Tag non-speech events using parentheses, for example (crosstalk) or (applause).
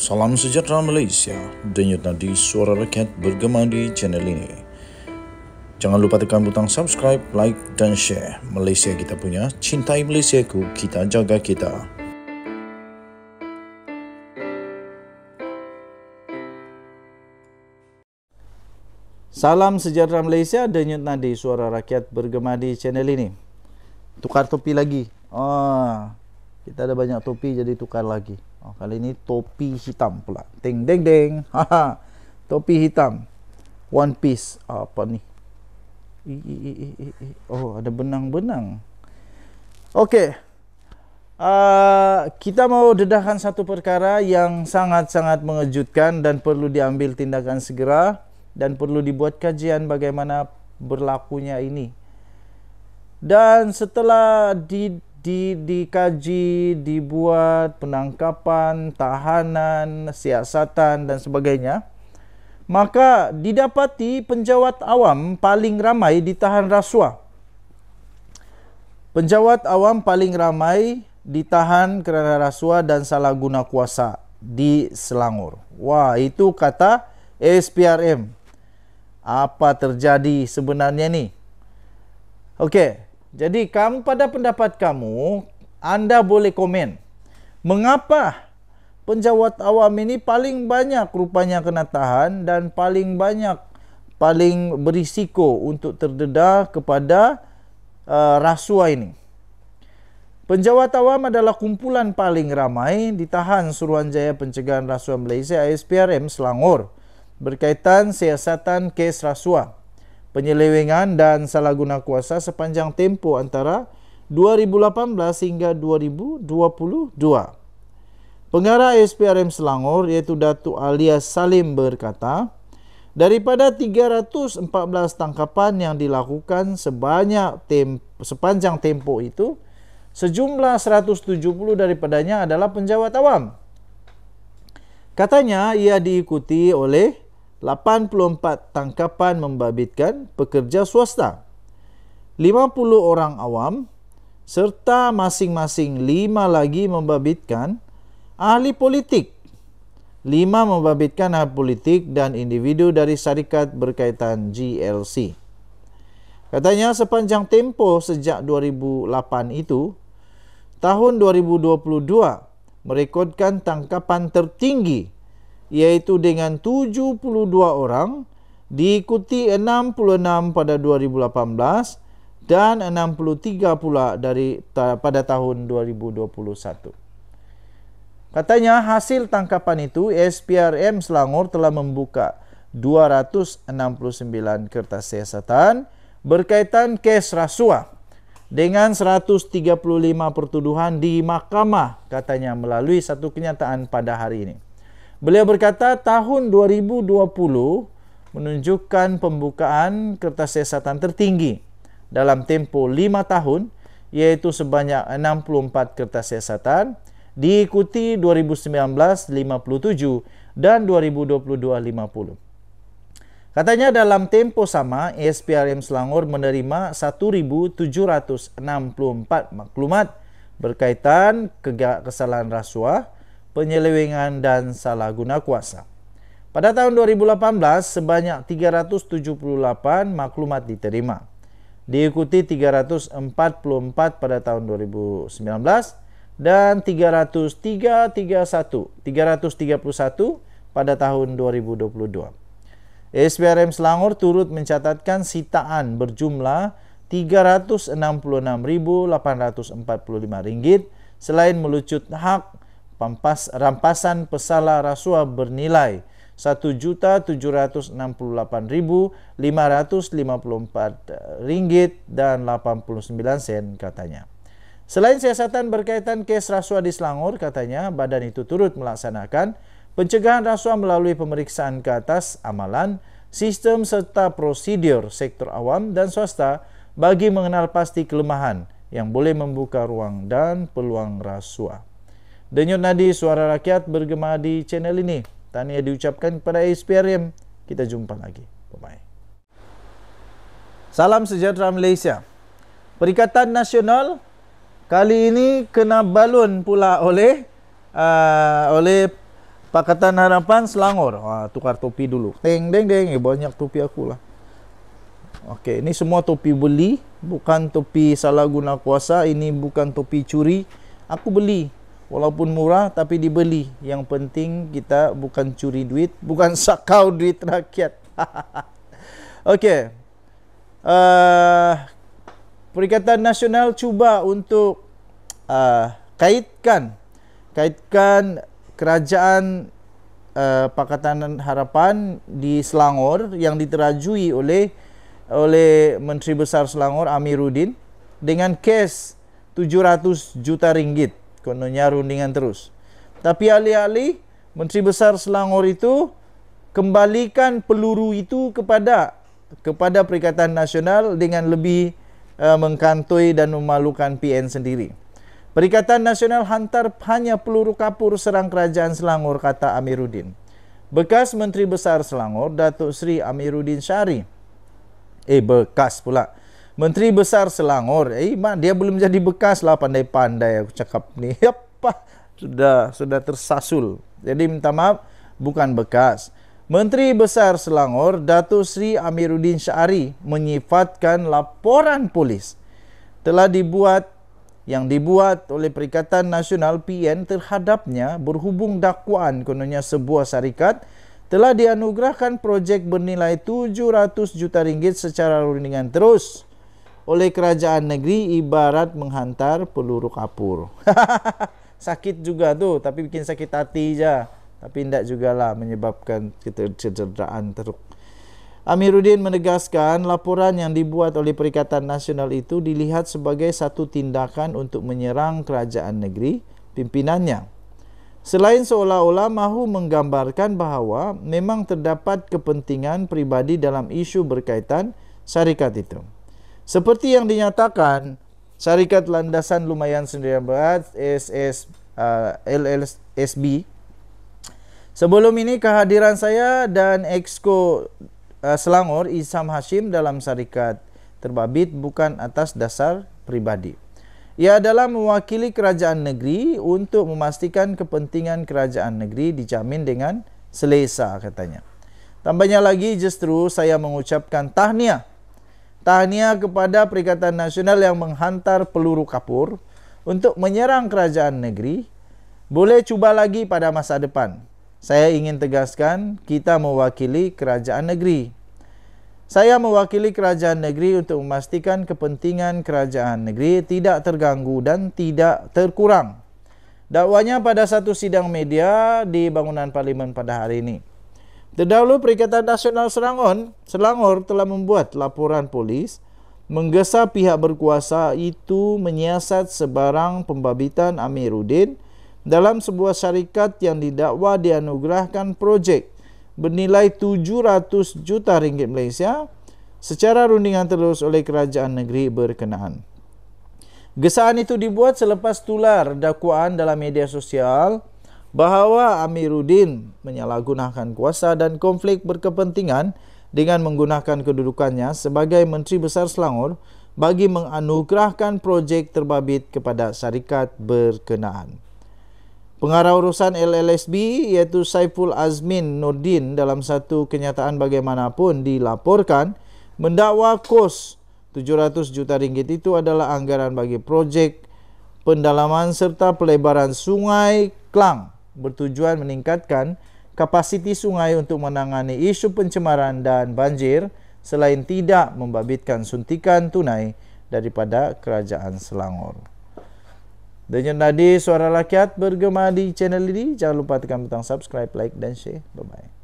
Salam sejahtera Malaysia. Denyut nadi suara rakyat bergema di channel ini. Jangan lupa tekan butang subscribe, like dan share. Malaysia kita punya, cintai Malaysia ku, kita jaga kita. Salam sejahtera Malaysia, denyut nadi suara rakyat bergema di channel ini. Tukar topi lagi. oh, kita ada banyak topi jadi tukar lagi. Oh, ha, kali ini topi hitam pula. Ding ding ding. Haha. Ha. topi hitam. One piece. Oh, apa ni? I, I, I, I, I. Oh, ada benang-benang. Okey. Uh, kita mau dedahkan satu perkara yang sangat-sangat mengejutkan dan perlu diambil tindakan segera dan perlu dibuat kajian bagaimana berlakunya ini. Dan setelah di di dikaji, dibuat penangkapan, tahanan, siasatan dan sebagainya. Maka didapati penjawat awam paling ramai ditahan rasuah. Penjawat awam paling ramai ditahan kerana rasuah dan salah guna kuasa di Selangor. Wah, itu kata SPRM. Apa terjadi sebenarnya ni? Okey. Jadi kamu pada pendapat kamu, anda boleh komen. Mengapa penjawat awam ini paling banyak rupanya kena tahan dan paling banyak paling berisiko untuk terdedah kepada uh, rasuah ini? Penjawat awam adalah kumpulan paling ramai ditahan Suruhanjaya Pencegahan Rasuah Malaysia ISPRM Selangor berkaitan siasatan kes rasuah penyelewengan dan salah guna kuasa sepanjang tempoh antara 2018 hingga 2022. Pengarah SPRM Selangor iaitu Datuk Alia Salim berkata, daripada 314 tangkapan yang dilakukan sebanyak tempo, sepanjang tempoh itu, sejumlah 170 daripadanya adalah penjawat awam. Katanya ia diikuti oleh 84 tangkapan membabitkan pekerja swasta, 50 orang awam serta masing-masing 5 lagi membabitkan ahli politik. 5 membabitkan ahli politik dan individu dari syarikat berkaitan GLC. Katanya sepanjang tempoh sejak 2008 itu, tahun 2022 merekodkan tangkapan tertinggi iaitu dengan 72 orang diikuti 66 pada 2018 dan 63 pula dari ta, pada tahun 2021. Katanya hasil tangkapan itu SPRM Selangor telah membuka 269 kertas siasatan berkaitan kes rasuah dengan 135 pertuduhan di mahkamah katanya melalui satu kenyataan pada hari ini. Beliau berkata tahun 2020 menunjukkan pembukaan kertas siasatan tertinggi dalam tempoh 5 tahun iaitu sebanyak 64 kertas siasatan diikuti 2019 57 dan 2022 50. Katanya dalam tempoh sama ESPRM Selangor menerima 1764 maklumat berkaitan kesalahan rasuah penyelewengan dan salah guna kuasa. Pada tahun 2018 sebanyak 378 maklumat diterima. Diikuti 344 pada tahun 2019 dan 3331, 331 pada tahun 2022. SBRM Selangor turut mencatatkan sitaan berjumlah Rp366.845 selain melucut hak pampas, rampasan pesala rasuah bernilai satu juta tujuh ratus ratus enam puluh puluh lapan ribu lima lima empat ringgit dan lapan puluh sembilan sen katanya. Selain siasatan berkaitan kes rasuah di Selangor, katanya badan itu turut melaksanakan pencegahan rasuah melalui pemeriksaan ke atas amalan, sistem serta prosedur sektor awam dan swasta bagi mengenal pasti kelemahan yang boleh membuka ruang dan peluang rasuah. Denyut nadi suara rakyat bergema di channel ini. Tahniah diucapkan kepada ASPRM. Kita jumpa lagi. Bye-bye. Salam sejahtera Malaysia. Perikatan Nasional kali ini kena balun pula oleh uh, oleh Pakatan Harapan Selangor. Wah, ha, tukar topi dulu. Deng, deng, deng. Eh, banyak topi aku lah. Okey, ini semua topi beli. Bukan topi salah guna kuasa. Ini bukan topi curi. Aku beli. Walaupun murah tapi dibeli. Yang penting kita bukan curi duit, bukan (laughs) sakau duit rakyat. (laughs) Okey. Uh, Perikatan Nasional cuba untuk uh, kaitkan kaitkan kerajaan uh, Pakatan Harapan di Selangor yang diterajui oleh oleh Menteri Besar Selangor Amiruddin dengan kes 700 juta ringgit kononnya rundingan terus. Tapi alih-alih Menteri Besar Selangor itu kembalikan peluru itu kepada kepada Perikatan Nasional dengan lebih uh, eh, mengkantui dan memalukan PN sendiri. Perikatan Nasional hantar hanya peluru kapur serang Kerajaan Selangor kata Amiruddin. Bekas Menteri Besar Selangor Datuk Sri Amiruddin Syari. Eh bekas pula. Menteri Besar Selangor. Eh, mak, dia belum jadi bekas lah pandai-pandai aku cakap ni. Apa? (laughs) Sudah sudah tersasul. Jadi minta maaf, bukan bekas. Menteri Besar Selangor, Datu Sri Amiruddin Syari menyifatkan laporan polis telah dibuat yang dibuat oleh Perikatan Nasional PN terhadapnya berhubung dakwaan kononnya sebuah syarikat telah dianugerahkan projek bernilai 700 juta ringgit secara runingan terus oleh kerajaan negeri ibarat menghantar peluru kapur. (laughs) sakit juga tu, tapi bikin sakit hati je. Tapi tidak juga lah menyebabkan kecederaan teruk. Amiruddin menegaskan laporan yang dibuat oleh Perikatan Nasional itu dilihat sebagai satu tindakan untuk menyerang kerajaan negeri pimpinannya. Selain seolah-olah mahu menggambarkan bahawa memang terdapat kepentingan pribadi dalam isu berkaitan syarikat itu. Seperti yang dinyatakan Syarikat Landasan Lumayan sendiri berat SS uh, LLSB Sebelum ini kehadiran saya dan Exco uh, Selangor Isam Hashim dalam syarikat terbabit bukan atas dasar pribadi. Ia adalah mewakili kerajaan negeri untuk memastikan kepentingan kerajaan negeri dijamin dengan selesa katanya. Tambahnya lagi justru saya mengucapkan tahniah Tahniah kepada Perikatan Nasional yang menghantar peluru kapur untuk menyerang kerajaan negeri. Boleh cuba lagi pada masa depan. Saya ingin tegaskan, kita mewakili kerajaan negeri. Saya mewakili kerajaan negeri untuk memastikan kepentingan kerajaan negeri tidak terganggu dan tidak terkurang. Dakwanya pada satu sidang media di bangunan parlimen pada hari ini. Terdahulu Perikatan Nasional Selangor, Selangor telah membuat laporan polis menggesa pihak berkuasa itu menyiasat sebarang pembabitan Amiruddin dalam sebuah syarikat yang didakwa dianugerahkan projek bernilai 700 juta ringgit Malaysia secara rundingan terus oleh kerajaan negeri berkenaan. Gesaan itu dibuat selepas tular dakwaan dalam media sosial bahawa Amiruddin menyalahgunakan kuasa dan konflik berkepentingan dengan menggunakan kedudukannya sebagai Menteri Besar Selangor bagi menganugerahkan projek terbabit kepada syarikat berkenaan. Pengarah urusan LLSB iaitu Saiful Azmin Nordin dalam satu kenyataan bagaimanapun dilaporkan mendakwa kos 700 juta ringgit itu adalah anggaran bagi projek pendalaman serta pelebaran sungai Klang bertujuan meningkatkan kapasiti sungai untuk menangani isu pencemaran dan banjir selain tidak membabitkan suntikan tunai daripada Kerajaan Selangor. Dengan tadi suara rakyat bergema di channel ini. Jangan lupa tekan butang subscribe, like dan share. Bye-bye.